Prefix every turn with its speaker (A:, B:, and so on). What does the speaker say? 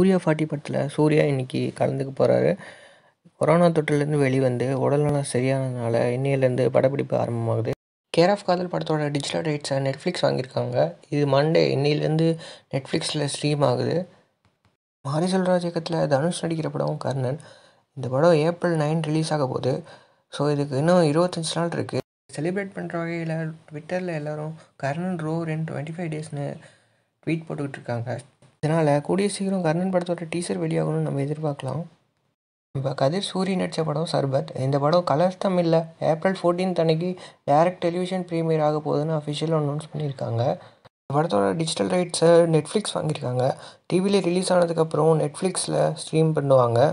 A: Surya forty படத்தில் சூர்யா இன்றைக்கி கலந்துக்க போகிறாரு கொரோனா தொற்றுலேருந்து வெளிவந்து உடல்நலம் சரியானதுனால இன்னையிலேருந்து படப்பிடிப்பு ஆரம்பமாகுது கேர் ஆஃப் காதல் படத்தோட டிஜிட்டல் ரைட்ஸை நெட்ஃப்ளிக்ஸ் வாங்கியிருக்காங்க இது மண்டே இன்னையிலேருந்து நெட்ஃப்ளிக்ஸில் ஸ்ட்ரீம் ஆகுது மாரி செல்வராஜ் இயக்கத்தில் தனுஷ் நடிக்கிற படம் கர்ணன் இந்த படம் ஏப்ரல் நைன் ரிலீஸ் ஆக போகுது ஸோ இதுக்கு இன்னும் இருபத்தஞ்சி நாள் இருக்குது செலிப்ரேட் பண்ணுற வகையில் ட்விட்டரில் எல்லோரும் Karnan roaring twenty five டேஸ்னு ட்வீட் போட்டுக்கிட்டு இருக்காங்க இதனால் கூடிய சீக்கிரம் கர்ணன் படத்தோட டீசர் வெளியாகணும்னு நம்ம எதிர்பார்க்கலாம் இப்போ கதிர் சூரிய நடித்த படம் சர்பத் இந்த படம் கலர்ஸ் இல்லை ஏப்ரல் ஃபோர்டீன்த் அன்னைக்கு டேரக்ட் டெலிவிஷன் ப்ரீமியர் ஆக போகுதுன்னு அஃபிஷியலாக அனௌன்ஸ் பண்ணியிருக்காங்க இந்த படத்தோட டிஜிட்டல் ரைட்ஸை நெட்ஃப்ளிக்ஸ் வாங்கியிருக்காங்க டிவியில் ரிலீஸ் ஆனதுக்கப்புறம் நெட்ஃப்ளிக்ஸில் ஸ்ட்ரீம் பண்ணுவாங்க